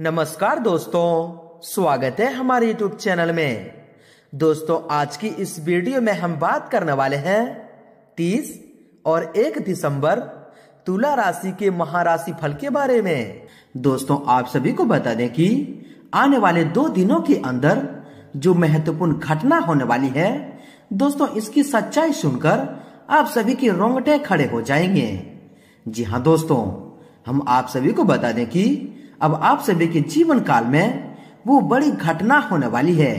नमस्कार दोस्तों स्वागत है हमारे यूट्यूब चैनल में दोस्तों आज की इस वीडियो में हम बात करने वाले हैं 30 और 1 दिसंबर तुला राशि के महाराशि फल के बारे में दोस्तों आप सभी को बता दें कि आने वाले दो दिनों के अंदर जो महत्वपूर्ण घटना होने वाली है दोस्तों इसकी सच्चाई सुनकर आप सभी के रोंगटे खड़े हो जाएंगे जी हाँ दोस्तों हम आप सभी को बता दें कि अब आप सभी के जीवन काल में वो बड़ी घटना होने वाली है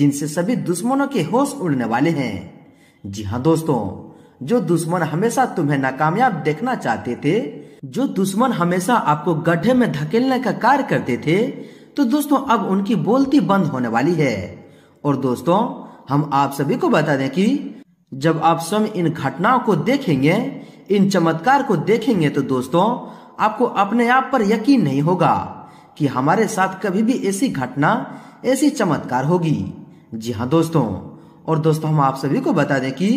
जिनसे सभी दुश्मनों के होश उड़ने वाले हैं जी हाँ दोस्तों जो दुश्मन हमेशा तुम्हें नाकामयाब देखना चाहते थे जो दुश्मन हमेशा आपको गड्ढे में धकेलने का कार्य करते थे तो दोस्तों अब उनकी बोलती बंद होने वाली है और दोस्तों हम आप सभी को बता दें कि जब आप स्वयं इन घटनाओं को देखेंगे इन चमत्कार को देखेंगे तो दोस्तों आपको अपने आप पर यकीन नहीं होगा कि हमारे साथ कभी भी ऐसी घटना ऐसी चमत्कार होगी जी हाँ दोस्तों और दोस्तों हम आप सभी को बता दें कि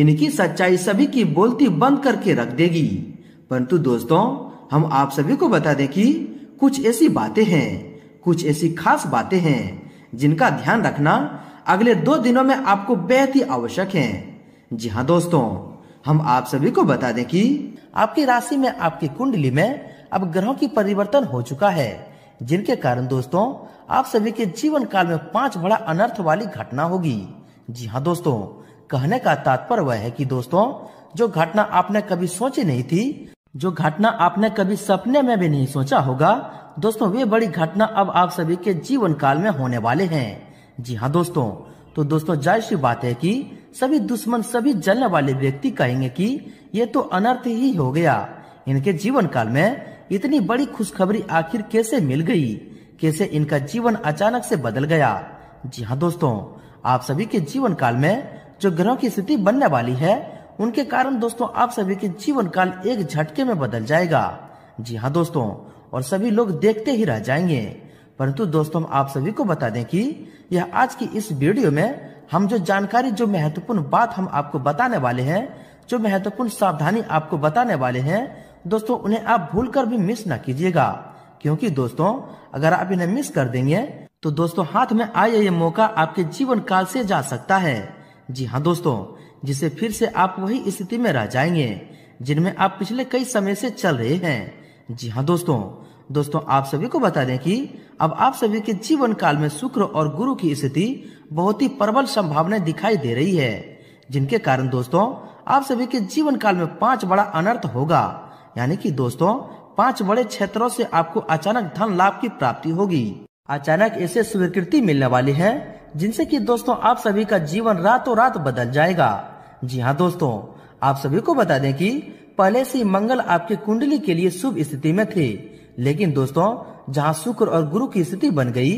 इनकी सच्चाई सभी की बोलती बंद करके रख देगी परंतु दोस्तों हम आप सभी को बता दें कि कुछ ऐसी बातें हैं कुछ ऐसी खास बातें हैं जिनका ध्यान रखना अगले दो दिनों में आपको बेहद ही आवश्यक है जी हाँ दोस्तों हम आप सभी को बता दें कि आपकी राशि में आपकी कुंडली में अब ग्रहों की परिवर्तन हो चुका है जिनके कारण दोस्तों आप सभी के जीवन काल में पांच बड़ा अनर्थ वाली घटना होगी जी हाँ दोस्तों कहने का तात्पर्य वह है कि दोस्तों जो घटना आपने कभी सोची नहीं थी जो घटना आपने कभी सपने में भी नहीं सोचा होगा दोस्तों वे बड़ी घटना अब आप सभी के जीवन काल में होने वाले हैं जी हाँ दोस्तों तो दोस्तों जाहिर सी बात है कि सभी दुश्मन सभी जलने वाले व्यक्ति कहेंगे कि ये तो अनर्थ ही हो गया इनके जीवन काल में इतनी बड़ी खुशखबरी आखिर कैसे मिल गई कैसे इनका जीवन अचानक से बदल गया जी हाँ दोस्तों आप सभी के जीवन काल में जो ग्रहों की स्थिति बनने वाली है उनके कारण दोस्तों आप सभी के जीवन काल एक झटके में बदल जाएगा जी हाँ दोस्तों और सभी लोग देखते ही रह जाएंगे परंतु दोस्तों आप सभी को बता दें कि यह आज की इस वीडियो में हम जो जानकारी जो महत्वपूर्ण बात हम आपको बताने वाले हैं जो महत्वपूर्ण सावधानी आपको बताने वाले हैं दोस्तों उन्हें आप भूल कर भी मिस ना कीजिएगा क्योंकि दोस्तों अगर आप इन्हें मिस कर देंगे तो दोस्तों हाथ में आया ये मौका आपके जीवन काल से जा सकता है जी हाँ दोस्तों जिसे फिर से आप वही स्थिति में रह जाएंगे जिनमें आप पिछले कई समय से चल रहे हैं जी हाँ दोस्तों दोस्तों आप सभी को बता दें कि अब आप सभी के जीवन काल में शुक्र और गुरु की स्थिति बहुत ही प्रबल संभावनाएं दिखाई दे रही है जिनके कारण दोस्तों आप सभी के जीवन काल में पांच बड़ा अनर्थ होगा यानी कि दोस्तों पांच बड़े क्षेत्रों से आपको अचानक धन लाभ की प्राप्ति होगी अचानक ऐसे स्वीकृति मिलने वाली है जिनसे की दोस्तों आप सभी का जीवन रातों रात बदल जाएगा जी हाँ दोस्तों आप सभी को बता दें की पहले से मंगल आपके कुंडली के लिए शुभ स्थिति में थे लेकिन दोस्तों जहाँ शुक्र और गुरु की स्थिति बन गई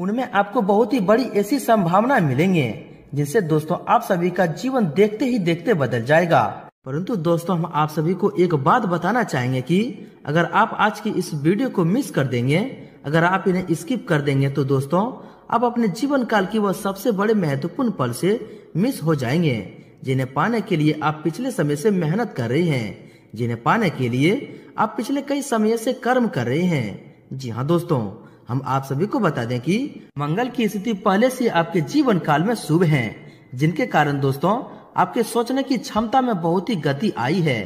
उनमें आपको बहुत ही बड़ी ऐसी संभावना मिलेंगे जिससे दोस्तों आप सभी का जीवन देखते ही देखते बदल जाएगा परंतु दोस्तों हम आप सभी को एक बात बताना चाहेंगे कि अगर आप आज की इस वीडियो को मिस कर देंगे अगर आप इन्हें स्किप कर देंगे तो दोस्तों आप अपने जीवन काल की वह सबसे बड़े महत्वपूर्ण पल से मिस हो जाएंगे जिन्हें पाने के लिए आप पिछले समय से मेहनत कर रहे हैं जिन्हें पाने के लिए आप पिछले कई समय से कर्म कर रहे हैं जी हाँ दोस्तों हम आप सभी को बता दें कि मंगल की स्थिति पहले से आपके जीवन काल में शुभ है जिनके कारण दोस्तों आपके सोचने की क्षमता में बहुत ही गति आई है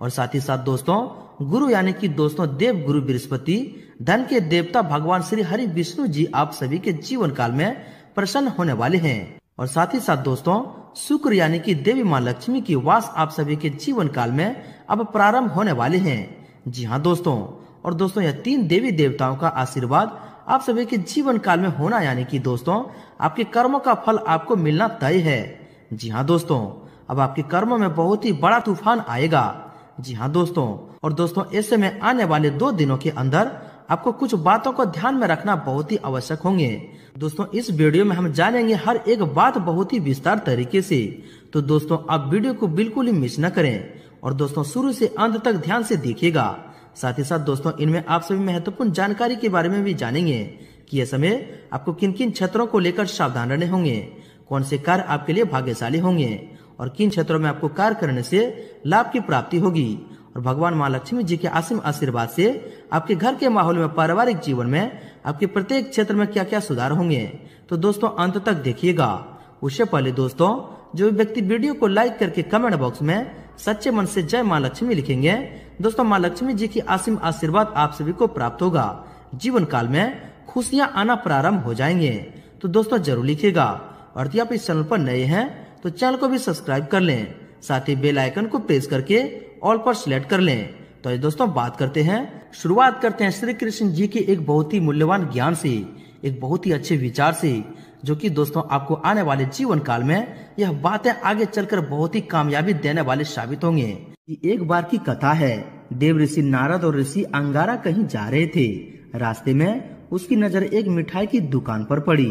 और साथ ही साथ दोस्तों गुरु यानी कि दोस्तों देव गुरु बृहस्पति धन के देवता भगवान श्री हरि विष्णु जी आप सभी के जीवन काल में प्रसन्न होने वाले हैं और साथ ही साथ दोस्तों शुक्र यानी कि देवी माँ लक्ष्मी की वास आप सभी के जीवन काल में अब प्रारंभ होने वाले हैं जी हाँ दोस्तों और दोस्तों यह तीन देवी देवताओं का आशीर्वाद आप सभी के जीवन काल में होना यानी कि दोस्तों आपके कर्मों का फल आपको मिलना तय है जी हाँ दोस्तों अब आपके कर्मों में बहुत ही बड़ा तूफान आएगा जी हाँ दोस्तों और दोस्तों ऐसे में आने वाले दो दिनों के अंदर आपको कुछ बातों को ध्यान में रखना बहुत ही आवश्यक होंगे दोस्तों इस वीडियो में हम जानेंगे हर एक बात बहुत ही विस्तार तरीके से तो दोस्तों आप वीडियो को बिल्कुल ही मिस न करें और दोस्तों शुरू से अंत तक ध्यान से देखिएगा साथ ही साथ दोस्तों इनमें आप सभी महत्वपूर्ण जानकारी के बारे में भी जानेंगे कि यह समय आपको किन किन क्षेत्रों को लेकर सावधान रहने होंगे कौन से कार्य आपके लिए भाग्यशाली होंगे और किन क्षेत्रों में आपको कार्य करने से लाभ की प्राप्ति होगी और भगवान माँ लक्ष्मी जी के आसिम आशीर्वाद से आपके घर के माहौल में पारिवारिक जीवन में आपके प्रत्येक क्षेत्र में क्या क्या सुधार होंगे तो दोस्तों अंत तक देखिएगा उससे पहले दोस्तों जो व्यक्ति वीडियो को लाइक करके कमेंट बॉक्स में सच्चे मन से जय माँ लक्ष्मी लिखेंगे दोस्तों माँ लक्ष्मी जी की असीम आशीर्वाद आप सभी को प्राप्त होगा जीवन काल में खुशियाँ आना प्रारंभ हो जाएंगे तो दोस्तों जरूर लिखेगा और यदि आप इस चैनल पर नए हैं तो चैनल को भी सब्सक्राइब कर लें साथ ही बेल आइकन को प्रेस करके ऑल पर सिलेक्ट कर लें तो दोस्तों बात करते हैं शुरुआत करते हैं श्री कृष्ण जी के एक बहुत ही मूल्यवान ज्ञान से एक बहुत ही अच्छे विचार से जो कि दोस्तों आपको आने वाले जीवन काल में यह बातें आगे चलकर बहुत ही कामयाबी देने वाले साबित होंगे एक बार की कथा है देव ऋषि नारद और ऋषि अंगारा कहीं जा रहे थे रास्ते में उसकी नजर एक मिठाई की दुकान पर पड़ी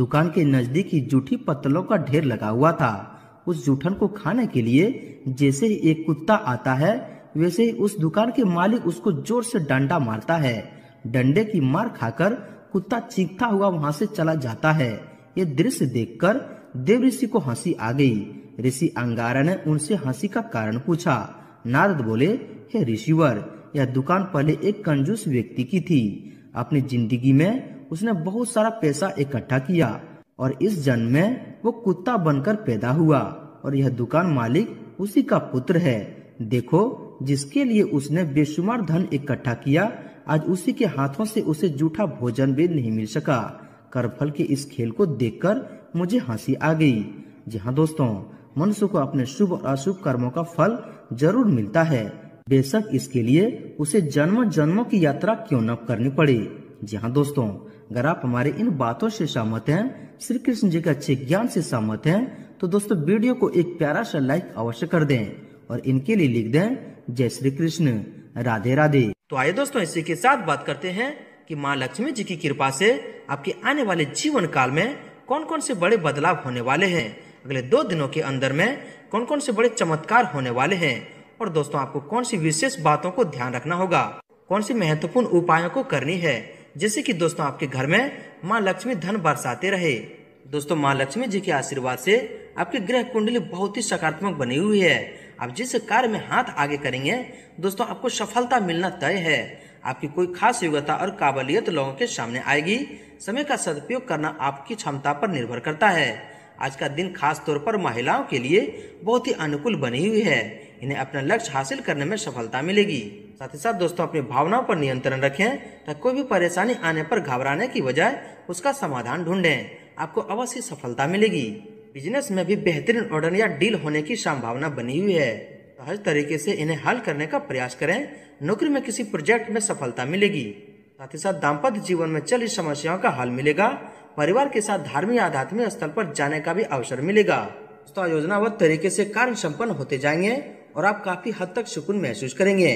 दुकान के नजदीक ही जूठी पत्तलों का ढेर लगा हुआ था उस जूठन को खाने के लिए जैसे ही एक कुत्ता आता है वैसे ही उस दुकान के मालिक उसको जोर से डंडा मारता है डंडे की मार खाकर कुत्ता चीखता हुआ वहां से चला जाता है ये दृश्य देखकर देव ऋषि को हंसी आ गई ऋषि अंगारा ने उनसे हंसी का कारण पूछा नारद बोले हे ऋषिवर यह दुकान पहले एक कंजूस व्यक्ति की थी अपनी जिंदगी में उसने बहुत सारा पैसा इकट्ठा किया और इस जन्म में वो कुत्ता बनकर पैदा हुआ और यह दुकान मालिक उसी का पुत्र है देखो जिसके लिए उसने बेशुमार धन इकट्ठा किया आज उसी के हाथों से उसे जूठा भोजन भी नहीं मिल सका करफल के इस खेल को देखकर मुझे हंसी आ गई जी हाँ दोस्तों मनुष्य को अपने शुभ और अशुभ कर्मों का फल जरूर मिलता है बेशक इसके लिए उसे जन्म जन्मों की यात्रा क्यों न करनी पड़े जी हाँ दोस्तों अगर आप हमारे इन बातों से सहमत हैं श्री कृष्ण जी के अच्छे ज्ञान से सहमत हैं तो दोस्तों वीडियो को एक प्यारा सा लाइक अवश्य कर दें और इनके लिए लिख दें जय श्री कृष्ण राधे राधे तो आइए दोस्तों इसी के साथ बात करते हैं कि माँ लक्ष्मी जी की कृपा से आपके आने वाले जीवन काल में कौन कौन से बड़े बदलाव होने वाले हैं अगले दो दिनों के अंदर में कौन कौन से बड़े चमत्कार होने वाले हैं और दोस्तों आपको कौन सी विशेष बातों को ध्यान रखना होगा कौन सी महत्वपूर्ण उपायों को करनी है जैसे कि दोस्तों आपके घर में माँ लक्ष्मी धन बरसाते रहे दोस्तों माँ लक्ष्मी जी के आशीर्वाद से आपकी ग्रह कुंडली बहुत ही सकारात्मक बनी हुई है आप जिस कार्य में हाथ आगे करेंगे दोस्तों आपको सफलता मिलना तय है आपकी कोई खास योग्यता और काबिलियत लोगों के सामने आएगी समय का सदुपयोग करना आपकी क्षमता पर निर्भर करता है आज का दिन खास तौर पर महिलाओं के लिए बहुत ही अनुकूल बनी हुई है इन्हें अपना लक्ष्य हासिल करने में सफलता मिलेगी साथ ही साथ दोस्तों अपनी भावनाओं पर नियंत्रण रखें ताकि कोई भी परेशानी आने पर घबराने की बजाय उसका समाधान ढूंढें आपको अवश्य सफलता मिलेगी बिजनेस में भी बेहतरीन ऑर्डर या डील होने की संभावना बनी हुई है सहज तरीके से इन्हें हल करने का प्रयास करें नौकरी में किसी प्रोजेक्ट में सफलता मिलेगी साथ ही साथ दाम्पत्य जीवन में चल समस्याओं का हल मिलेगा परिवार के साथ धार्मिक आध्यात्मिक स्थल पर जाने का भी अवसर मिलेगा दोस्तों योजनाबद्ध तरीके से कार्य संपन्न होते जाएंगे और आप काफी हद तक सुकून महसूस करेंगे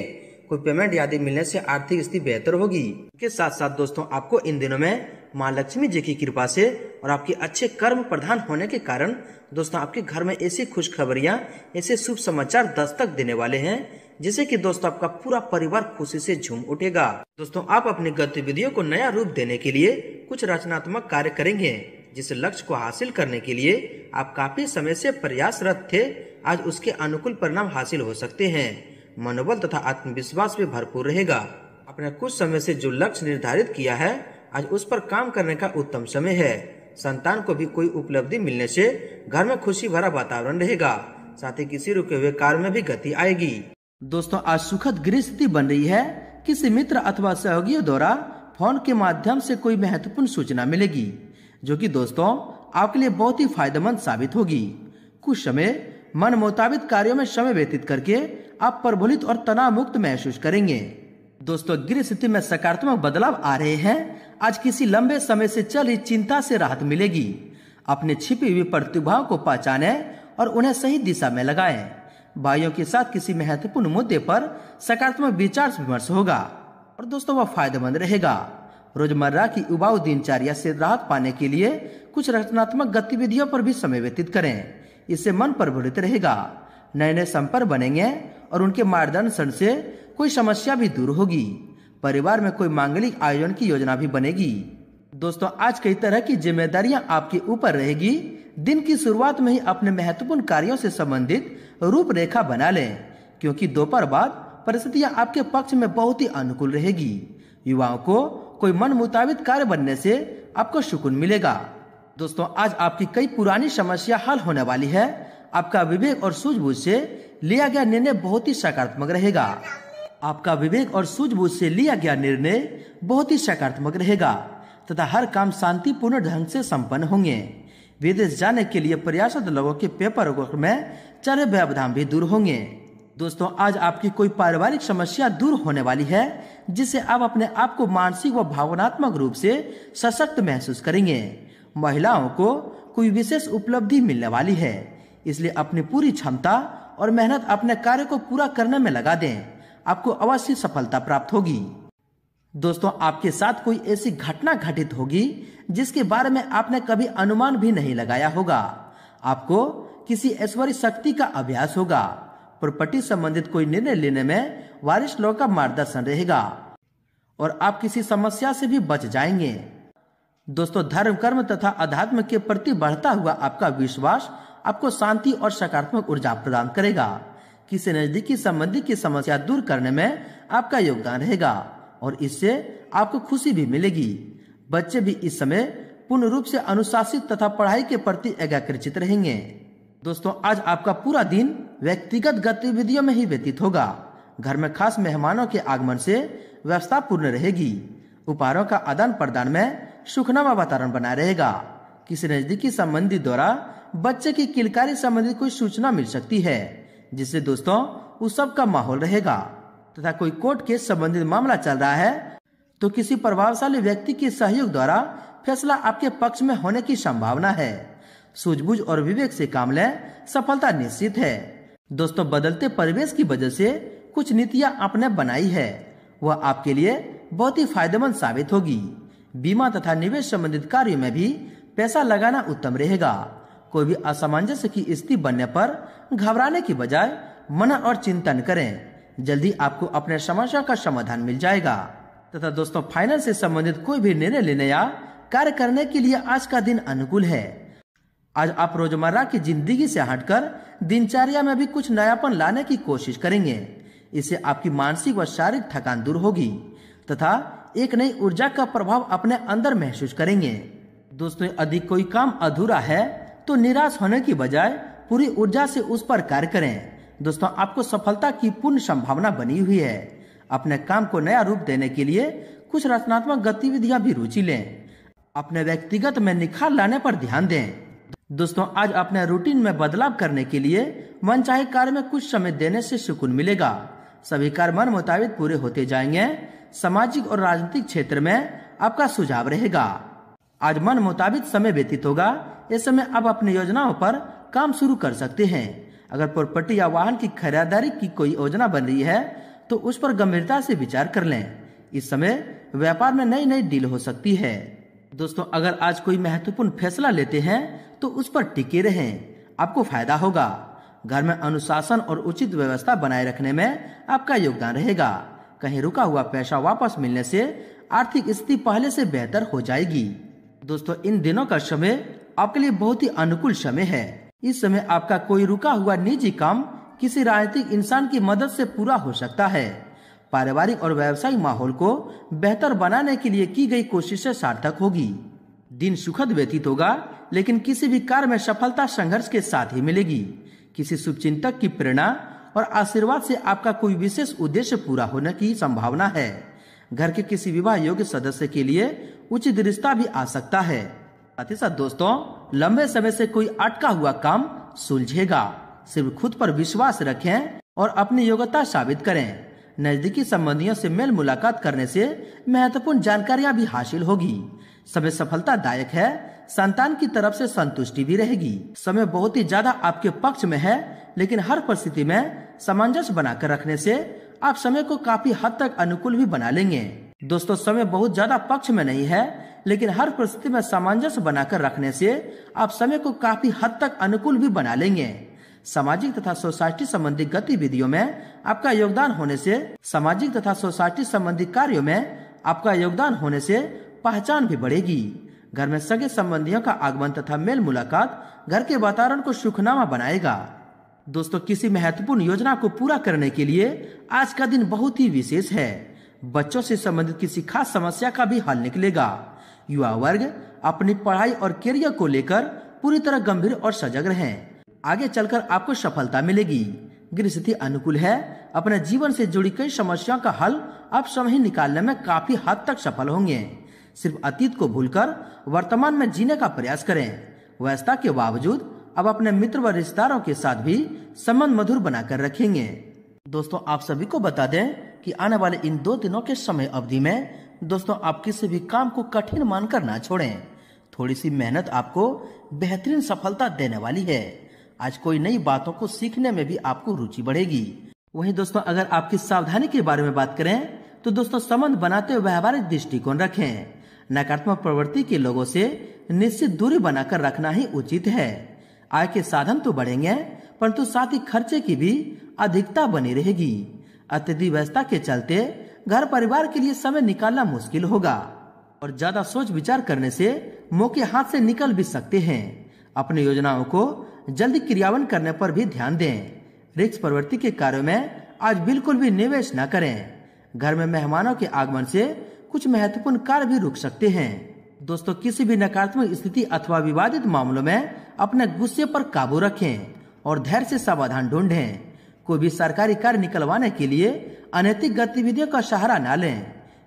कोई पेमेंट आदि मिलने से आर्थिक स्थिति बेहतर होगी इसके साथ साथ दोस्तों आपको इन दिनों में माँ लक्ष्मी जी की कृपा से और आपके अच्छे कर्म प्रधान होने के कारण दोस्तों आपके घर में ऐसी खबरियाँ ऐसे शुभ समाचार दस्तक देने वाले हैं जिससे कि दोस्तों आपका पूरा परिवार खुशी से झूम उठेगा दोस्तों आप अपनी गतिविधियों को नया रूप देने के लिए कुछ रचनात्मक कार्य करेंगे जिस लक्ष्य को हासिल करने के लिए आप काफी समय से प्रयासरत थे आज उसके अनुकूल परिणाम हासिल हो सकते हैं मनोबल तथा आत्मविश्वास भी भरपूर रहेगा आपने कुछ समय से जो लक्ष्य निर्धारित किया है आज उस पर काम करने का उत्तम समय है संतान को भी कोई उपलब्धि मिलने से घर में खुशी भरा वातावरण रहेगा साथ ही किसी रुके हुए कार्य में भी गति आएगी दोस्तों आज सुखद गृह स्थिति बन रही है किसी मित्र अथवा सहयोगियों द्वारा फोन के माध्यम से कोई महत्वपूर्ण सूचना मिलेगी जो कि दोस्तों आपके लिए बहुत ही फायदेमंद साबित होगी कुछ समय मन मुताबिक कार्यों में समय व्यतीत करके आप प्रभुलित और तनाव मुक्त महसूस करेंगे दोस्तों गृह स्थिति में सकारात्मक बदलाव आ रहे हैं आज किसी लंबे समय से चल रही चिंता से राहत मिलेगी अपने छिपी हुई प्रतिभाओं को पहचाने और उन्हें सही दिशा में लगाएं। भाइयों के साथ किसी महत्वपूर्ण मुद्दे पर सकारात्मक विचार विमर्श होगा और दोस्तों वह फायदेमंद रहेगा रोजमर्रा की उबाऊ दिनचर्या से राहत पाने के लिए कुछ रचनात्मक गतिविधियों पर भी समय व्यतीत करें इससे मन प्रफुल्लित रहेगा नए नए संपर्क बनेंगे और उनके मार्गदर्शन से कोई समस्या भी दूर होगी परिवार में कोई मांगलिक आयोजन की योजना भी बनेगी दोस्तों आज कई तरह की जिम्मेदारियां आपके ऊपर रहेगी दिन की शुरुआत में ही अपने महत्वपूर्ण कार्यों से संबंधित रूपरेखा बना लें क्योंकि दोपहर बाद परिस्थितियां आपके पक्ष में बहुत ही अनुकूल रहेगी युवाओं को कोई मन मुताबिक कार्य बनने से आपको सुकून मिलेगा दोस्तों आज आपकी कई पुरानी समस्या हल होने वाली है आपका विवेक और सूझबूझ से लिया गया निर्णय बहुत ही सकारात्मक रहेगा आपका विवेक और सूझबूझ से लिया गया निर्णय बहुत ही सकारात्मक रहेगा तथा हर काम शांतिपूर्ण ढंग से संपन्न होंगे विदेश जाने के लिए प्रयासरत लोगों के पेपर वर्क में चरे व्यवधान भी दूर होंगे दोस्तों आज आपकी कोई पारिवारिक समस्या दूर होने वाली है जिससे आप अपने आप को मानसिक व भावनात्मक रूप से सशक्त महसूस करेंगे महिलाओं को कोई विशेष उपलब्धि मिलने वाली है इसलिए अपनी पूरी क्षमता और मेहनत अपने कार्य को पूरा करने में लगा दें आपको अवश्य सफलता प्राप्त होगी दोस्तों आपके साथ कोई ऐसी घटना घटित होगी जिसके बारे में आपने कभी अनुमान भी नहीं लगाया होगा आपको किसी ऐश्वर्य शक्ति का अभ्यास होगा प्रॉपर्टी संबंधित कोई निर्णय लेने में वारिश लोग का मार्गदर्शन रहेगा और आप किसी समस्या से भी बच जाएंगे दोस्तों धर्म कर्म तथा अध्यात्म के प्रति बढ़ता हुआ आपका विश्वास आपको शांति और सकारात्मक ऊर्जा प्रदान करेगा किसी नजदीकी संबंधी की समस्या दूर करने में आपका योगदान रहेगा और इससे आपको खुशी भी मिलेगी बच्चे भी इस समय पूर्ण रूप से अनुशासित तथा पढ़ाई के प्रति एकाग्रचित रहेंगे दोस्तों आज आपका पूरा दिन व्यक्तिगत गतिविधियों में ही व्यतीत होगा घर में खास मेहमानों के आगमन से व्यवस्था पूर्ण रहेगी उपहारों का आदान प्रदान में सुखनामा वातावरण बना रहेगा किसी नजदीकी संबंधी द्वारा बच्चे की किलकारी संबंधी कोई सूचना मिल सकती है जिससे दोस्तों उस सब का माहौल रहेगा तथा कोई कोर्ट के संबंधित मामला चल रहा है तो किसी प्रभावशाली व्यक्ति के सहयोग द्वारा फैसला आपके पक्ष में होने की संभावना है सूझबूझ और विवेक से काम लें सफलता निश्चित है दोस्तों बदलते परिवेश की वजह से कुछ नीतियाँ आपने बनाई है वह आपके लिए बहुत ही फायदेमंद साबित होगी बीमा तथा निवेश संबंधित कार्य में भी पैसा लगाना उत्तम रहेगा कोई भी असामंजस्य की स्थिति बनने पर घबराने की बजाय मन और चिंतन करें जल्दी आपको अपने समस्या का समाधान मिल जाएगा तथा दोस्तों फाइनेंस से संबंधित कोई भी निर्णय लेने या कार्य करने के लिए आज का दिन अनुकूल है आज आप रोजमर्रा की जिंदगी से हटकर दिनचर्या में भी कुछ नयापन लाने की कोशिश करेंगे इससे आपकी मानसिक व शारीरिक थकान दूर होगी तथा एक नई ऊर्जा का प्रभाव अपने अंदर महसूस करेंगे दोस्तों यदि कोई काम अधूरा है तो निराश होने की बजाय पूरी ऊर्जा से उस पर कार्य करें दोस्तों आपको सफलता की पूर्ण संभावना बनी हुई है अपने काम को नया रूप देने के लिए कुछ रचनात्मक गतिविधियां भी रुचि लें अपने व्यक्तिगत में निखार लाने पर ध्यान दें दोस्तों आज अपने रूटीन में बदलाव करने के लिए चाहे कार्य में कुछ समय देने से सुकून मिलेगा सभी कार्य मन मुताबिक पूरे होते जाएंगे सामाजिक और राजनीतिक क्षेत्र में आपका सुझाव रहेगा आज मन मुताबिक समय व्यतीत होगा इस समय आप अपनी योजनाओं पर काम शुरू कर सकते हैं अगर प्रॉपर्टी या वाहन की खरीदारी की कोई योजना बन रही है तो उस पर गंभीरता से विचार कर लें इस समय व्यापार में नई नई डील हो सकती है दोस्तों अगर आज कोई महत्वपूर्ण फैसला लेते हैं तो उस पर टिके रहें आपको फायदा होगा घर में अनुशासन और उचित व्यवस्था बनाए रखने में आपका योगदान रहेगा कहीं रुका हुआ पैसा वापस मिलने से आर्थिक स्थिति पहले से बेहतर हो जाएगी दोस्तों इन दिनों का समय आपके लिए बहुत ही अनुकूल समय है इस समय आपका कोई रुका हुआ निजी काम किसी राजनीतिक इंसान की मदद से पूरा हो सकता है पारिवारिक और व्यवसायिक माहौल को बेहतर बनाने के लिए की गई कोशिशें सार्थक होगी दिन सुखद व्यतीत होगा लेकिन किसी भी कार्य में सफलता संघर्ष के साथ ही मिलेगी किसी शुभचिंतक की प्रेरणा और आशीर्वाद से आपका कोई विशेष उद्देश्य पूरा होने की संभावना है घर के किसी विवाह योग्य सदस्य के लिए उचित रिश्ता भी आ सकता है साथ ही साथ दोस्तों लंबे समय से कोई अटका हुआ काम सुलझेगा सिर्फ खुद पर विश्वास रखें और अपनी योग्यता साबित करें नजदीकी संबंधियों से मेल मुलाकात करने से महत्वपूर्ण जानकारियां भी हासिल होगी समय सफलता दायक है संतान की तरफ से संतुष्टि भी रहेगी समय बहुत ही ज्यादा आपके पक्ष में है लेकिन हर परिस्थिति में सामंजस्य बनाकर रखने से आप समय को काफी हद तक अनुकूल भी बना लेंगे दोस्तों समय बहुत ज्यादा पक्ष में नहीं है लेकिन हर परिस्थिति में सामंजस्य बनाकर रखने से आप समय को काफी हद तक अनुकूल भी बना लेंगे सामाजिक तथा सोसाइटी संबंधी गतिविधियों में आपका योगदान होने से सामाजिक तथा सोसाइटी संबंधी कार्यों में आपका योगदान होने से पहचान भी बढ़ेगी घर में सगे संबंधियों का आगमन तथा मेल मुलाकात घर के वातावरण को सुखनामा बनाएगा दोस्तों किसी महत्वपूर्ण योजना को पूरा करने के लिए आज का दिन बहुत ही विशेष है बच्चों से संबंधित किसी खास समस्या का भी हल निकलेगा युवा वर्ग अपनी पढ़ाई और करियर को लेकर पूरी तरह गंभीर और सजग रहें आगे चलकर आपको सफलता मिलेगी गृह स्थिति अनुकूल है अपने जीवन से जुड़ी कई समस्याओं का हल आप समय निकालने में काफी हद तक सफल होंगे सिर्फ अतीत को भूलकर वर्तमान में जीने का प्रयास करें व्यस्तता के बावजूद अब अपने मित्र व रिश्तेदारों के साथ भी संबंध मधुर बनाकर रखेंगे दोस्तों आप सभी को बता दें कि आने वाले इन दो दिनों के समय अवधि में दोस्तों आप किसी भी काम को कठिन मानकर ना छोड़ें थोड़ी सी मेहनत आपको बेहतरीन सफलता देने वाली है आज कोई नई बातों को सीखने में भी आपको रुचि बढ़ेगी वहीं दोस्तों अगर आपकी सावधानी के बारे में बात करें तो दोस्तों संबंध बनाते हुए व्यवहारिक दृष्टिकोण रखें नकारात्मक प्रवृत्ति के लोगों से निश्चित दूरी बनाकर रखना ही उचित है आय के साधन तो बढ़ेंगे परंतु साथ ही खर्चे की भी अधिकता बनी रहेगी अत्यधि व्यवस्था के चलते घर परिवार के लिए समय निकालना मुश्किल होगा और ज्यादा सोच विचार करने से मौके हाथ से निकल भी सकते हैं अपनी योजनाओं को जल्दी क्रियावन करने पर भी ध्यान दें रिक्स प्रवृत्ति के कार्यों में आज बिल्कुल भी निवेश न करें घर में मेहमानों के आगमन से कुछ महत्वपूर्ण कार्य भी रुक सकते हैं दोस्तों किसी भी नकारात्मक स्थिति अथवा विवादित मामलों में अपने गुस्से पर काबू रखें और धैर्य से समाधान ढूंढें कोई भी सरकारी कार्य निकलवाने के लिए अनैतिक गतिविधियों का सहारा ना लें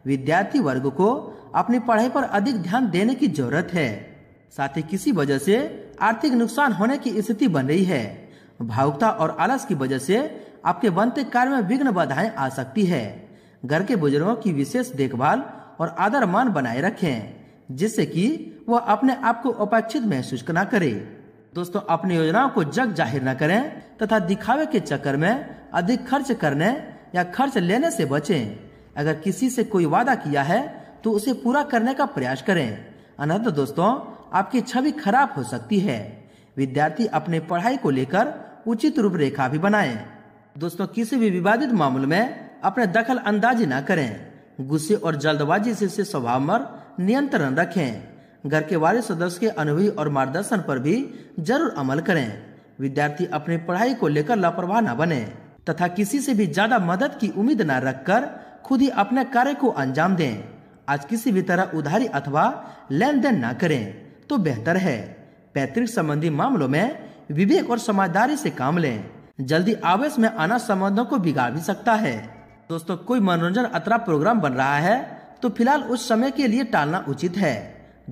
विद्यार्थी वर्ग को अपनी पढ़ाई पर अधिक ध्यान देने की जरूरत है साथ ही किसी वजह से आर्थिक नुकसान होने की स्थिति बन रही है भावुकता और आलस की वजह से आपके बनते कार्य में विघ्न बाधाएं आ सकती है घर के बुजुर्गों की विशेष देखभाल और आदर मान बनाए रखें जिससे कि वह अपने आप को अपेक्षित महसूस न करे दोस्तों अपनी योजनाओं को जग जाहिर न करें तथा दिखावे के चक्कर में अधिक खर्च करने या खर्च लेने से बचें अगर किसी से कोई वादा किया है तो उसे पूरा करने का प्रयास करें अन्यथा दोस्तों आपकी छवि खराब हो सकती है विद्यार्थी अपने पढ़ाई को लेकर उचित रूपरेखा भी बनाए दोस्तों किसी भी विवादित मामले में अपने दखल अंदाजी न करें गुस्से और जल्दबाजी से स्वभाव पर नियंत्रण रखें घर के वाले सदस्य के अनुभवी और मार्गदर्शन पर भी जरूर अमल करें विद्यार्थी अपनी पढ़ाई को लेकर लापरवाह न बने तथा किसी से भी ज्यादा मदद की उम्मीद न रखकर खुद ही अपने कार्य को अंजाम दें आज किसी भी तरह उधारी अथवा लेन देन न करें तो बेहतर है पैतृक संबंधी मामलों में विवेक और समझदारी से काम लें जल्दी आवेश में आना संबंधों को बिगाड़ भी सकता है दोस्तों कोई मनोरंजन अतरा प्रोग्राम बन रहा है तो फिलहाल उस समय के लिए टालना उचित है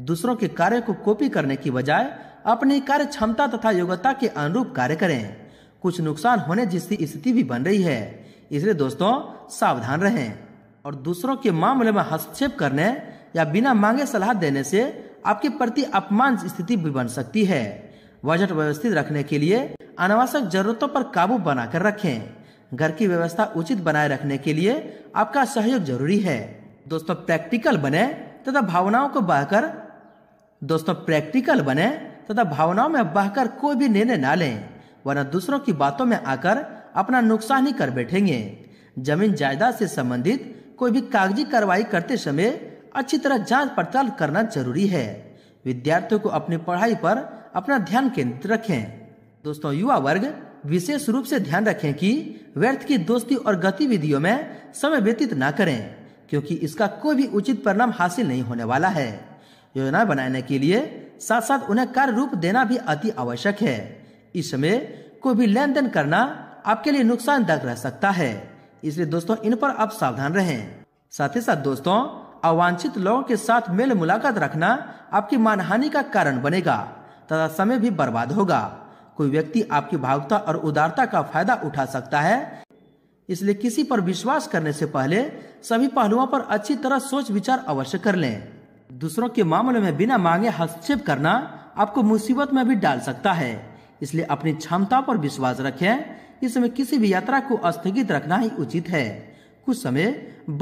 दूसरों के कार्य को कॉपी करने की बजाय अपनी कार्य क्षमता तथा योग्यता के अनुरूप कार्य करें कुछ नुकसान होने जैसी स्थिति भी बन रही है इसलिए दोस्तों सावधान रहें और दूसरों के मामले में हस्तक्षेप करने या बिना मांगे सलाह देने से आपके प्रति अपमान स्थिति भी बन सकती है बजट व्यवस्थित रखने के लिए अनावश्यक जरूरतों पर काबू बनाकर रखें घर की व्यवस्था उचित बनाए रखने के लिए आपका सहयोग जरूरी है दोस्तों प्रैक्टिकल बने तथा भावनाओं को बहकर दोस्तों प्रैक्टिकल बने तथा भावनाओं में बहकर कोई भी निर्णय ना लें वरना दूसरों की बातों में आकर अपना नुकसान ही कर बैठेंगे जमीन जायदाद से संबंधित कोई भी कागजी कार्रवाई करते समय अच्छी तरह जांच पड़ताल करना जरूरी है विद्यार्थियों को अपनी पढ़ाई पर अपना ध्यान केंद्रित रखें दोस्तों युवा वर्ग विशेष रूप से ध्यान रखें कि व्यर्थ की दोस्ती और गतिविधियों में समय व्यतीत न करें क्योंकि इसका कोई भी उचित परिणाम हासिल नहीं होने वाला है योजना बनाने के लिए साथ साथ उन्हें कार्य रूप देना भी अति आवश्यक है इसमें कोई भी लेन देन करना आपके लिए नुकसानदायक रह सकता है इसलिए दोस्तों इन पर आप सावधान रहें साथ ही साथ दोस्तों अवांछित लोगों के साथ मेल मुलाकात रखना आपकी मानहानि का कारण बनेगा तथा समय भी बर्बाद होगा कोई व्यक्ति आपकी भावुकता और उदारता का फायदा उठा सकता है इसलिए किसी पर विश्वास करने से पहले सभी पहलुओं पर अच्छी तरह सोच विचार अवश्य कर लें दूसरों के मामले में बिना मांगे हस्तक्षेप करना आपको मुसीबत में भी डाल सकता है इसलिए अपनी क्षमता पर विश्वास रखें इस समय किसी भी यात्रा को स्थगित रखना ही उचित है कुछ समय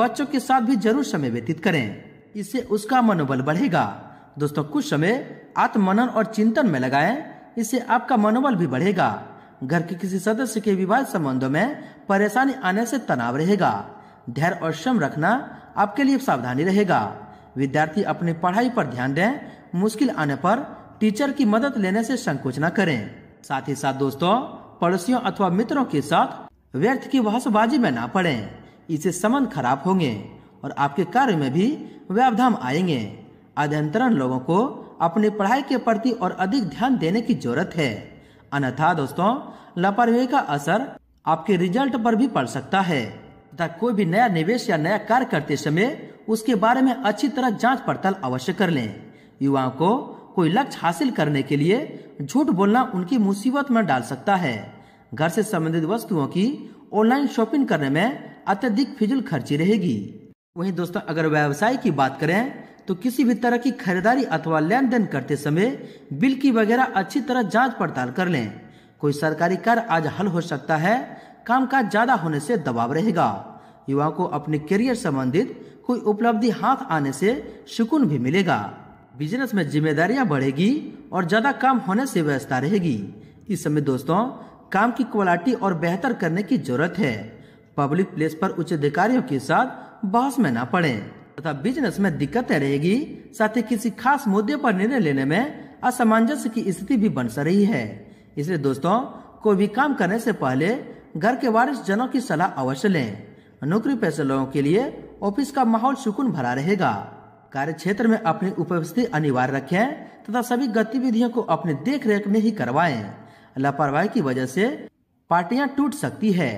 बच्चों के साथ भी जरूर समय व्यतीत करें इससे उसका मनोबल बढ़ेगा दोस्तों कुछ समय आत्मनन और चिंतन में लगाएं इससे आपका मनोबल भी बढ़ेगा घर के किसी सदस्य के विवाद संबंधों में परेशानी आने से तनाव रहेगा धैर्य और श्रम रखना आपके लिए सावधानी रहेगा विद्यार्थी अपनी पढ़ाई पर ध्यान दें मुश्किल आने पर टीचर की मदद लेने से संकोच न करें साथ ही साथ दोस्तों पड़ोसियों अथवा मित्रों के साथ व्यर्थ की बहसबाजी में ना पड़े इससे संबंध खराब होंगे और आपके कार्य में भी व्यवधान आएंगे अध्यंतरण लोगों को अपनी पढ़ाई के प्रति और अधिक ध्यान देने की जरूरत है अन्यथा दोस्तों लापरवाही का असर आपके रिजल्ट पर भी पड़ सकता है तथा कोई भी नया निवेश या नया कार्य करते समय उसके बारे में अच्छी तरह जांच पड़ताल अवश्य कर लें युवाओं को कोई लक्ष्य हासिल करने के लिए झूठ बोलना उनकी मुसीबत में डाल सकता है घर से संबंधित वस्तुओं की ऑनलाइन शॉपिंग करने में अत्यधिक फिजुल खर्ची रहेगी वहीं दोस्तों अगर व्यवसाय की बात करें तो किसी भी तरह की खरीदारी अथवा लेन देन करते समय बिल की वगैरह अच्छी तरह जांच पड़ताल कर लें कोई सरकारी कार्य आज हल हो सकता है कामकाज ज़्यादा होने से दबाव रहेगा युवाओं को अपने करियर संबंधित कोई उपलब्धि हाथ आने से सुकून भी मिलेगा बिजनेस में जिम्मेदारियां बढ़ेगी और ज़्यादा काम होने से व्यवस्था रहेगी इस समय दोस्तों काम की क्वालिटी और बेहतर करने की जरूरत है पब्लिक प्लेस पर उच्च अधिकारियों के साथ बहस में न पड़े तथा बिजनेस में दिक्कतें रहेगी साथ ही किसी खास मुद्दे पर निर्णय लेने में असमंजस की स्थिति भी बन रही है इसलिए दोस्तों कोई भी काम करने से पहले घर के वारिस जनों की सलाह अवश्य लें नौकरी पैसे लोगों के लिए ऑफिस का माहौल सुकून भरा रहेगा कार्य क्षेत्र में अपनी उपस्थिति अनिवार्य रखें तथा सभी गतिविधियों को अपने देख रेख में ही करवाएं। लापरवाही की वजह से पार्टियां टूट सकती है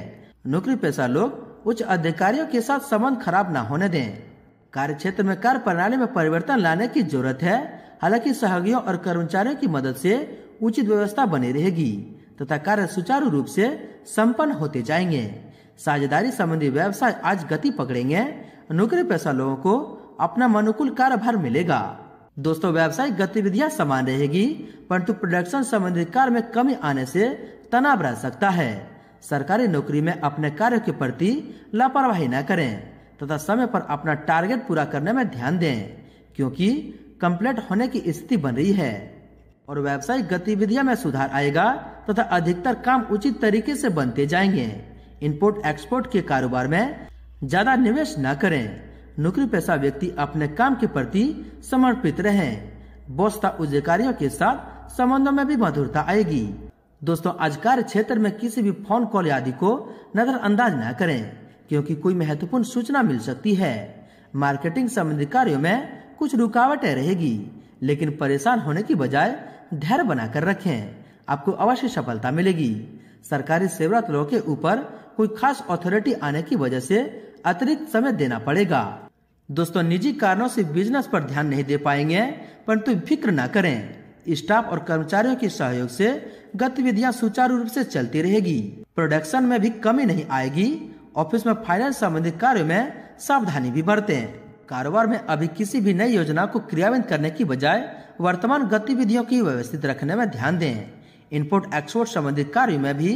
नौकरी पैसा लोग उच्च अधिकारियों के साथ संबंध खराब न होने दें कार्य क्षेत्र में कार्य प्रणाली में परिवर्तन लाने की जरूरत है हालांकि सहयोगियों और कर्मचारियों की मदद से उचित व्यवस्था बनी रहेगी तथा कार्य सुचारू रूप से संपन्न होते जाएंगे साझेदारी संबंधी व्यवसाय आज गति पकड़ेंगे नौकरी पैसा लोगों को अपना मनुकूल कार्यभार मिलेगा दोस्तों व्यवसायिक गतिविधियां समान रहेगी परंतु प्रोडक्शन संबंधी कार्य में कमी आने से तनाव रह सकता है सरकारी नौकरी में अपने कार्य के प्रति लापरवाही न करें तथा समय पर अपना टारगेट पूरा करने में ध्यान दें क्योंकि कंप्लीट होने की स्थिति बन रही है और व्यावसायिक गतिविधियां में सुधार आएगा तथा अधिकतर काम उचित तरीके से बनते जाएंगे इम्पोर्ट एक्सपोर्ट के कारोबार में ज्यादा निवेश न करें नौकरी पैसा व्यक्ति अपने काम के प्रति समर्पित रहे बोस्ता तथा के साथ संबंधों में भी मधुरता आएगी दोस्तों आज कार्य क्षेत्र में किसी भी फोन कॉल आदि को नजरअंदाज न करें क्योंकि कोई महत्वपूर्ण सूचना मिल सकती है मार्केटिंग संबंधी कार्यों में कुछ रुकावटें रहेगी लेकिन परेशान होने की बजाय धैर्य बनाकर रखें आपको अवश्य सफलता मिलेगी सरकारी सेवरत लोगों के ऊपर कोई खास अथॉरिटी आने की वजह से अतिरिक्त समय देना पड़ेगा दोस्तों निजी कारणों से बिजनेस पर ध्यान नहीं दे पाएंगे परंतु फिक्र न करें स्टाफ और कर्मचारियों के सहयोग से गतिविधियां सुचारू रूप से चलती रहेगी प्रोडक्शन में भी कमी नहीं आएगी ऑफिस में फाइनेंस संबंधित कार्यों में सावधानी भी बरतें कारोबार में अभी किसी भी नई योजना को क्रियान्वित करने की बजाय वर्तमान गतिविधियों की व्यवस्थित रखने में ध्यान दें इनपुट एक्सपोर्ट संबंधित कार्य में भी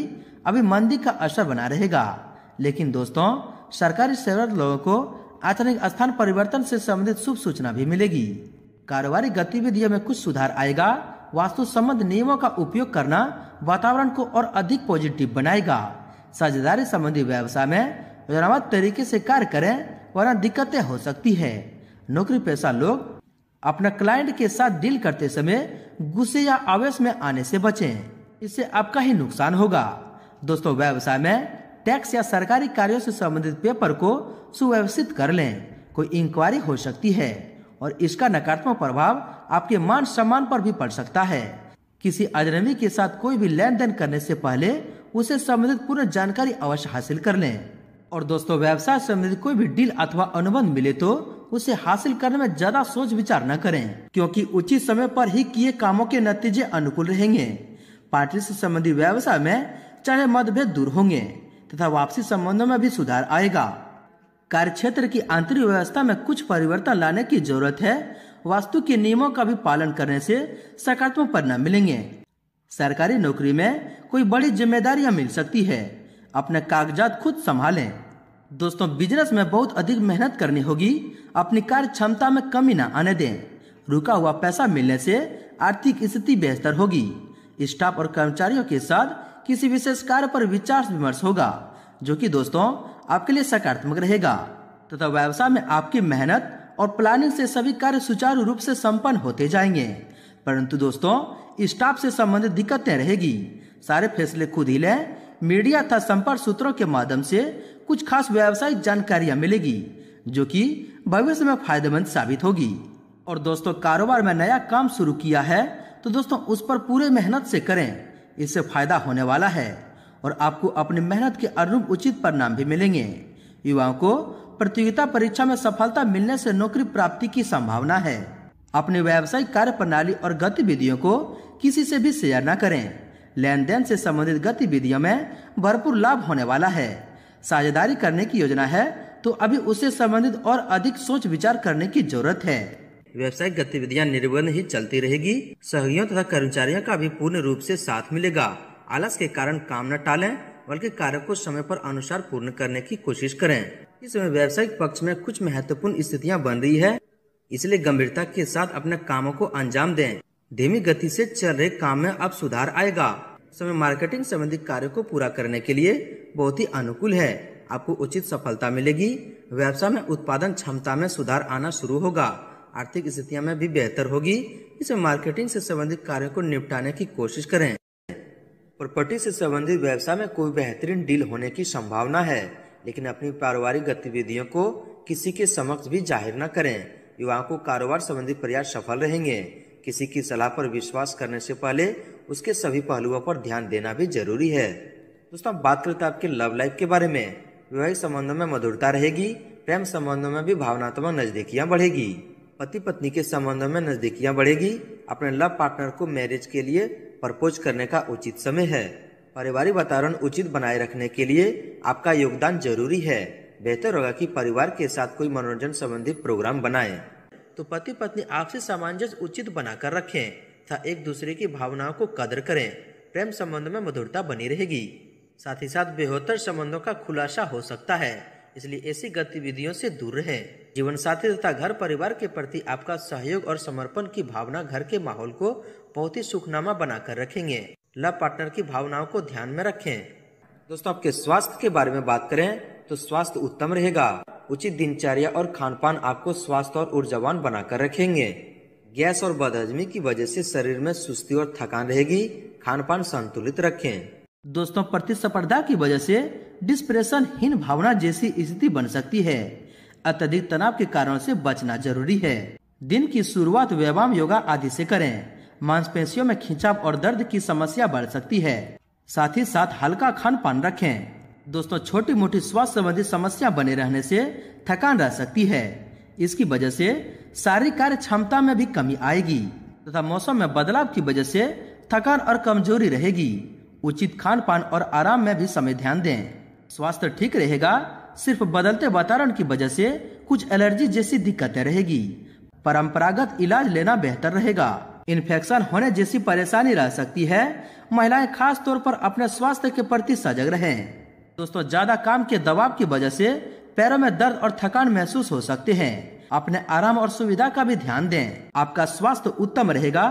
अभी मंदी का असर बना रहेगा लेकिन दोस्तों सरकारी सेवा लोगों को आचरणिक स्थान परिवर्तन से संबंधित शुभ सूचना भी मिलेगी कारोबारी गतिविधियों में कुछ सुधार आएगा वास्तु संबंध नियमों का उपयोग करना वातावरण को और अधिक पॉजिटिव बनाएगा साझेदारी संबंधी व्यवसाय में योजनाबद्ध तरीके से कार्य करें वरना दिक्कतें हो सकती है नौकरी पेशा लोग अपना क्लाइंट के साथ डील करते समय गुस्से या आवेश में आने से बचें इससे आपका ही नुकसान होगा दोस्तों व्यवसाय में टैक्स या सरकारी कार्यों से संबंधित पेपर को सुव्यवस्थित कर लें कोई इंक्वायरी हो सकती है और इसका नकारात्मक प्रभाव आपके मान सम्मान पर भी पड़ सकता है किसी अजनबी के साथ कोई भी लेन देन करने से पहले उसे संबंधित पूर्ण जानकारी अवश्य हासिल कर लें और दोस्तों व्यवसाय संबंधित कोई भी डील अथवा अनुबंध मिले तो उसे हासिल करने में ज्यादा सोच विचार न करें क्योंकि उचित समय पर ही किए कामों के नतीजे अनुकूल रहेंगे पार्टी से संबंधित व्यवसाय में चाहे मतभेद दूर होंगे तथा वापसी संबंधों में भी सुधार आएगा कार्य क्षेत्र की आंतरिक व्यवस्था में कुछ परिवर्तन लाने की जरूरत है वास्तु के नियमों का भी पालन करने से सकारात्मक परिणाम मिलेंगे सरकारी नौकरी में कोई बड़ी जिम्मेदारियां मिल सकती है अपने कागजात खुद संभालें दोस्तों बिजनेस में बहुत अधिक मेहनत करनी होगी अपनी कार्य क्षमता में कमी ना आने दें रुका हुआ पैसा मिलने से आर्थिक स्थिति बेहतर होगी स्टाफ और कर्मचारियों के साथ किसी विशेष कार्य पर विचार विमर्श होगा जो कि दोस्तों आपके लिए सकारात्मक रहेगा तथा व्यवसाय में आपकी मेहनत और प्लानिंग से सभी कार्य सुचारू रूप से संपन्न होते जाएंगे परंतु दोस्तों स्टाफ से संबंधित दिक्कतें रहेगी सारे फैसले खुद ही लें मीडिया तथा संपर्क सूत्रों के माध्यम से कुछ खास व्यावसायिक जानकारियां मिलेगी जो कि भविष्य में फायदेमंद साबित होगी और दोस्तों कारोबार में नया काम शुरू किया है तो दोस्तों उस पर पूरे मेहनत से करें इससे फायदा होने वाला है और आपको अपनी मेहनत के अनुरूप उचित परिणाम भी मिलेंगे युवाओं को प्रतियोगिता परीक्षा में सफलता मिलने से नौकरी प्राप्ति की संभावना है अपने व्यावसायिक कार्य प्रणाली और गतिविधियों को किसी से भी शेयर न करें लेन देन से संबंधित गतिविधियों में भरपूर लाभ होने वाला है साझेदारी करने की योजना है तो अभी उससे संबंधित और अधिक सोच विचार करने की जरूरत है व्यवसायिक गतिविधियां निर्विघ्न ही चलती रहेगी सहयोगियों तथा कर्मचारियों का भी पूर्ण रूप से साथ मिलेगा आलस के कारण काम न टालें बल्कि कार्य को समय पर अनुसार पूर्ण करने की कोशिश करें इस समय व्यावसायिक पक्ष में कुछ महत्वपूर्ण स्थितियाँ बन रही है इसलिए गंभीरता के साथ अपने कामों को अंजाम दें धीमी गति से चल रहे काम में अब सुधार आएगा समय मार्केटिंग संबंधी कार्य को पूरा करने के लिए बहुत ही अनुकूल है आपको उचित सफलता मिलेगी व्यवसाय में उत्पादन क्षमता में सुधार आना शुरू होगा आर्थिक स्थितियां में भी बेहतर होगी इसमें मार्केटिंग से संबंधित कार्यो को निपटाने की कोशिश करें प्रॉपर्टी से संबंधित व्यवसाय में कोई बेहतरीन डील होने की संभावना है लेकिन अपनी पारिवारिक गतिविधियों को किसी के समक्ष भी जाहिर न करें युवाओं को कारोबार संबंधी प्रयास सफल रहेंगे किसी की सलाह पर विश्वास करने से पहले उसके सभी पहलुओं पर ध्यान देना भी जरूरी है दोस्तों बात करते आपके लव लाइफ के बारे में वैवाहिक संबंधों में मधुरता रहेगी प्रेम संबंधों में भी भावनात्मक नजदीकियाँ बढ़ेगी पति पत्नी के संबंधों में नजदीकियाँ बढ़ेगी अपने लव पार्टनर को मैरिज के लिए प्रपोज करने का उचित समय है पारिवारिक वातावरण उचित बनाए रखने के लिए आपका योगदान जरूरी है बेहतर होगा कि परिवार के साथ कोई मनोरंजन संबंधी प्रोग्राम बनाएं। तो पति पत्नी आपसी सामंजस्य उचित बनाकर रखें तथा एक दूसरे की भावनाओं को कदर करें प्रेम संबंध में मधुरता बनी रहेगी साथ ही साथ बेहतर संबंधों का खुलासा हो सकता है इसलिए ऐसी गतिविधियों से दूर रहें जीवन साथी तथा घर परिवार के प्रति आपका सहयोग और समर्पण की भावना घर के माहौल को बहुत ही सुखनामा बनाकर रखेंगे लव पार्टनर की भावनाओं को ध्यान में रखें दोस्तों आपके स्वास्थ्य के बारे में बात करें तो स्वास्थ्य उत्तम रहेगा उचित दिनचर्या और खान पान आपको स्वास्थ्य और ऊर्जावान बनाकर रखेंगे गैस और बदहजमी की वजह से शरीर में सुस्ती और थकान रहेगी खान पान संतुलित रखें दोस्तों प्रतिस्पर्धा की वजह से डिस्प्रेशन हीन भावना जैसी स्थिति बन सकती है अत्यधिक तनाव के कारण से बचना जरूरी है दिन की शुरुआत व्यायाम योगा आदि से करें मांसपेशियों में खिंचाव और दर्द की समस्या बढ़ सकती है साथ ही साथ हल्का खान पान रखें दोस्तों छोटी मोटी स्वास्थ्य संबंधी समस्या बने रहने से थकान रह सकती है इसकी वजह से शारीरिक कार्य क्षमता में भी कमी आएगी तथा मौसम में बदलाव की वजह से थकान और कमजोरी रहेगी उचित खान पान और आराम में भी समय ध्यान दें स्वास्थ्य ठीक रहेगा सिर्फ बदलते वातावरण की वजह से कुछ एलर्जी जैसी दिक्कतें रहेगी परंपरागत इलाज लेना बेहतर रहेगा इन्फेक्शन होने जैसी परेशानी रह सकती है महिलाएं खास तौर पर अपने स्वास्थ्य के प्रति सजग रहें दोस्तों ज्यादा काम के दबाव की वजह से पैरों में दर्द और थकान महसूस हो सकते हैं अपने आराम और सुविधा का भी ध्यान दें आपका स्वास्थ्य उत्तम रहेगा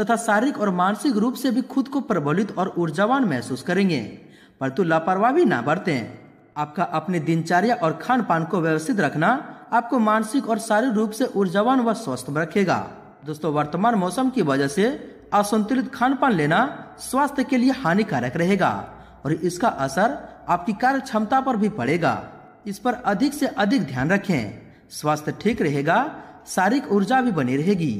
तथा शारीरिक और मानसिक रूप से भी खुद को प्रबलित और ऊर्जावान महसूस करेंगे परंतु लापरवाही ना बरतें आपका अपनी दिनचर्या और खान पान को व्यवस्थित रखना आपको मानसिक और शारीरिक रूप से ऊर्जावान व स्वस्थ रखेगा दोस्तों वर्तमान मौसम की वजह से असंतुलित खान पान लेना स्वास्थ्य के लिए हानिकारक रहेगा और इसका असर आपकी कार्य क्षमता पर भी पड़ेगा इस पर अधिक से अधिक ध्यान रखें स्वास्थ्य ठीक रहेगा शारीरिक ऊर्जा भी बनी रहेगी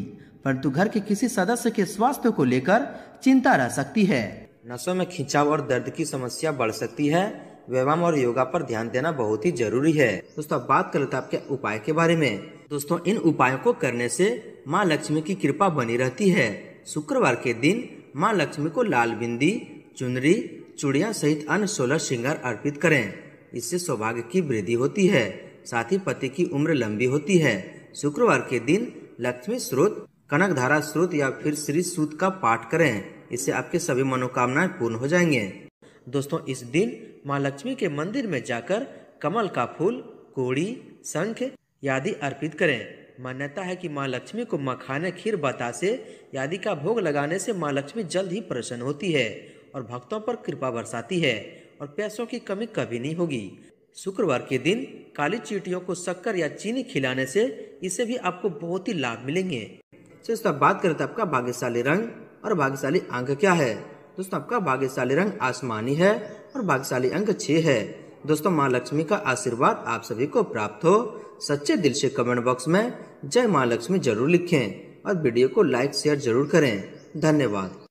परंतु घर के किसी सदस्य के स्वास्थ्य को लेकर चिंता रह सकती है नसों में खिंचाव और दर्द की समस्या बढ़ सकती है व्यायाम और योगा पर ध्यान देना बहुत ही जरूरी है दोस्तों अब बात कर लेते हैं आपके उपाय के बारे में दोस्तों इन उपायों को करने से माँ लक्ष्मी की कृपा बनी रहती है शुक्रवार के दिन माँ लक्ष्मी को लाल बिंदी चुनरी चुड़िया सहित अन्य सोलह श्रृंगार अर्पित करें इससे सौभाग्य की वृद्धि होती है साथ ही पति की उम्र लंबी होती है शुक्रवार के दिन लक्ष्मी स्रोत कनक धारा स्रोत या फिर श्री सूत का पाठ करें इससे आपके सभी मनोकामनाएं पूर्ण हो जाएंगे दोस्तों इस दिन माँ लक्ष्मी के मंदिर में जाकर कमल का फूल कोड़ी शंख आदि अर्पित करें मान्यता है कि माँ लक्ष्मी को मखाने खीर बतासे आदि का भोग लगाने से माँ लक्ष्मी जल्द ही प्रसन्न होती है और भक्तों पर कृपा बरसाती है और पैसों की कमी कभी नहीं होगी शुक्रवार के दिन काली चीटियों को शक्कर या चीनी खिलाने से इसे भी आपको बहुत ही लाभ मिलेंगे दोस्तों बात करें तो आपका भाग्यशाली रंग और भाग्यशाली अंक क्या है दोस्तों आपका भाग्यशाली रंग आसमानी है और भाग्यशाली अंक छः है दोस्तों माँ लक्ष्मी का आशीर्वाद आप सभी को प्राप्त हो सच्चे दिल से कमेंट बॉक्स में जय माँ लक्ष्मी जरूर लिखें और वीडियो को लाइक शेयर जरूर करें धन्यवाद